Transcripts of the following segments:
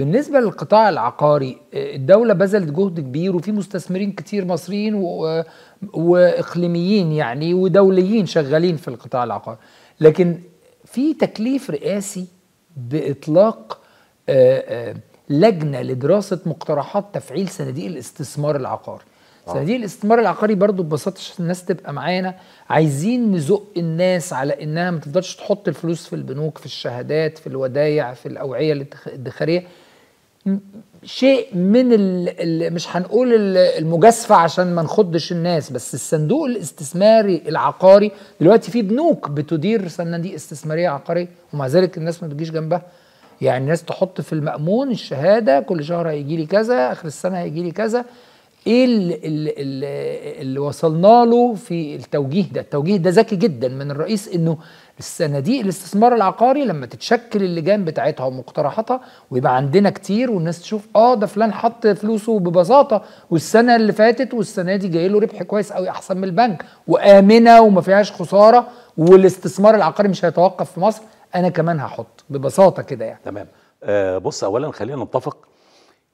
بالنسبة للقطاع العقاري الدولة بذلت جهد كبير وفي مستثمرين كتير مصريين و... وإقليميين يعني ودوليين شغالين في القطاع العقاري لكن في تكليف رئاسي بإطلاق آه، آه، لجنة لدراسة مقترحات تفعيل صناديق الاستثمار العقاري آه. صناديق الاستثمار العقاري برضو ببساطة الناس تبقى معانا عايزين نزق الناس على انها ما تفضلش تحط الفلوس في البنوك في الشهادات في الودايع في الاوعية الادخارية شيء من الـ الـ مش هنقول المجازفه عشان ما نخضش الناس بس الصندوق الاستثماري العقاري دلوقتي في بنوك بتدير صناديق استثماريه عقاريه ومع ذلك الناس ما بتجيش جنبها يعني الناس تحط في المأمون الشهاده كل شهر هيجي لي كذا اخر السنه هيجي لي كذا ايه اللي, اللي وصلنا له في التوجيه ده التوجيه ده ذكي جدا من الرئيس انه الصناديق الاستثمار العقاري لما تتشكل اللجان بتاعتها ومقترحاتها ويبقى عندنا كتير والناس تشوف اه ده فلان حط فلوسه ببساطه والسنه اللي فاتت والسنه دي جاي له ربح كويس قوي احسن من البنك وامنه وما فيهاش خساره والاستثمار العقاري مش هيتوقف في مصر انا كمان هحط ببساطه كده يعني تمام آه بص اولا خلينا نتفق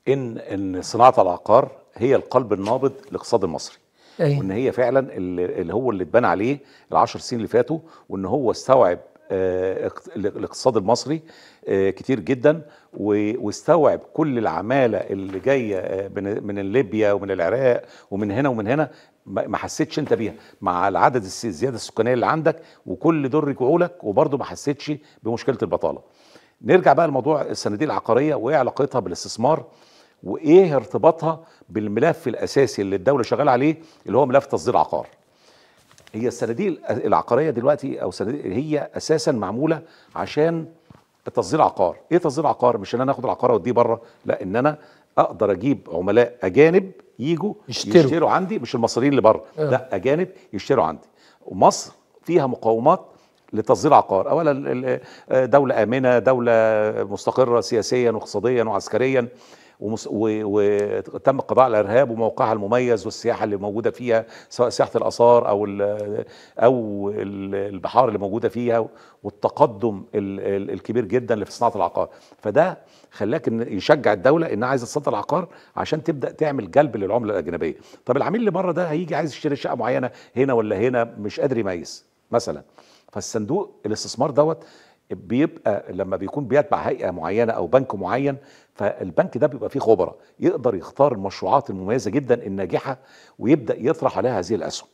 ان ان صناعه العقار هي القلب النابض للاقتصاد المصري أيه. وان هي فعلا اللي هو اللي اتبنى عليه العشر سنين اللي فاتوا وان هو استوعب آه، الاقتصاد المصري آه، كتير جدا واستوعب كل العماله اللي جايه آه، من ليبيا ومن العراق ومن هنا ومن هنا ما حسيتش انت بيها مع العدد الزياده السكانيه اللي عندك وكل دول رجعوا لك وبرضه ما حسيتش بمشكله البطاله. نرجع بقى لموضوع الصناديق العقاريه وايه علاقتها بالاستثمار وايه ارتباطها بالملف الاساسي اللي الدوله شغاله عليه اللي هو ملف تصدير عقار هي الصناديق العقاريه دلوقتي او هي اساسا معموله عشان تصدير عقار ايه تصدير عقار مش ان انا اخد العقار واوديه بره لا ان انا اقدر اجيب عملاء اجانب يجوا يشتروا, يشتروا عندي مش المصريين اللي بره أه. لا اجانب يشتروا عندي ومصر فيها مقاومات لتصدير عقار اولا آه، دولة آمنة دولة مستقرة سياسيا واقتصاديا وعسكريا و... وتم القضاء على الارهاب وموقعها المميز والسياحه اللي موجوده فيها سواء سياحه الاثار او ال او البحار اللي موجوده فيها والتقدم ال الكبير جدا اللي في صناعه العقار فده خلاك ان يشجع الدوله انها عايزه تصدر العقار عشان تبدا تعمل جلب للعمله الاجنبيه طب العميل اللي بره ده هيجي عايز يشتري شقه معينه هنا ولا هنا مش قادر يميز مثلا فالصندوق الاستثمار دوت بيبقى لما بيكون بيتبع هيئه معينه او بنك معين فالبنك ده بيبقى فيه خبراء يقدر يختار المشروعات المميزه جدا الناجحه ويبدا يطرح عليها هذه الاسهم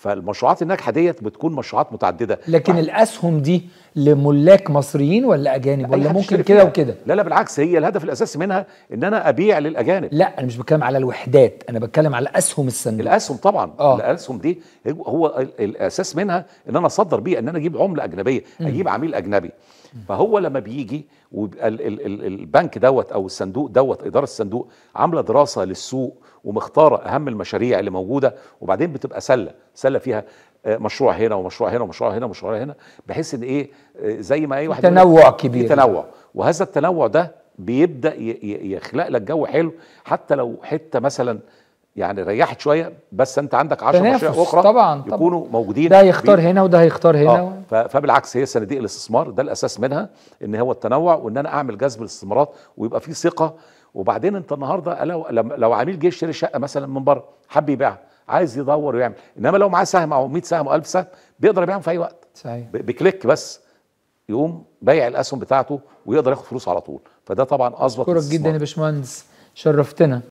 فالمشروعات الناجحه ديت بتكون مشروعات متعدده لكن ف... الاسهم دي لملاك مصريين ولا اجانب ولا ممكن كده وكده لا لا بالعكس هي الهدف الاساسي منها ان انا ابيع للاجانب لا انا مش بتكلم على الوحدات انا بتكلم على اسهم الصندوق الاسهم طبعا آه. الاسهم دي هو الاساس منها ان انا اصدر بيه ان انا اجيب عمله اجنبيه م. اجيب عميل اجنبي فهو لما بيجي ويبقى البنك دوت او الصندوق دوت اداره الصندوق عامله دراسه للسوق ومختاره اهم المشاريع اللي موجوده وبعدين بتبقى سله سله فيها آه، مشروع هنا ومشروع هنا ومشروع هنا ومشروع هنا بحيث ان ايه آه، زي ما اي واحد تنوع كبير تنوع وهذا التنوع ده بيبدا يخلق لك جو حلو حتى لو حته مثلا يعني ريحت شويه بس انت عندك 10 مشاريع اخرى طبعا يكونوا طبعا موجودين ده يختار هنا وده هيختار هنا آه و... فبالعكس هي صناديق الاستثمار ده الاساس منها ان هو التنوع وان انا اعمل جذب الاستثمارات ويبقى في ثقه وبعدين انت النهارده لو لو عميل جه اشتري شقه مثلا من بره حب يبيعها عايز يدور ويعمل انما لو معاه سهم او 100 سهم او 1000 سهم بيقدر يبيعهم في اي وقت صحيح بكليك بس يقوم بايع الاسهم بتاعته ويقدر ياخد فلوس على طول فده طبعا اظبط اشكرك جدا يا باشمهندس شرفتنا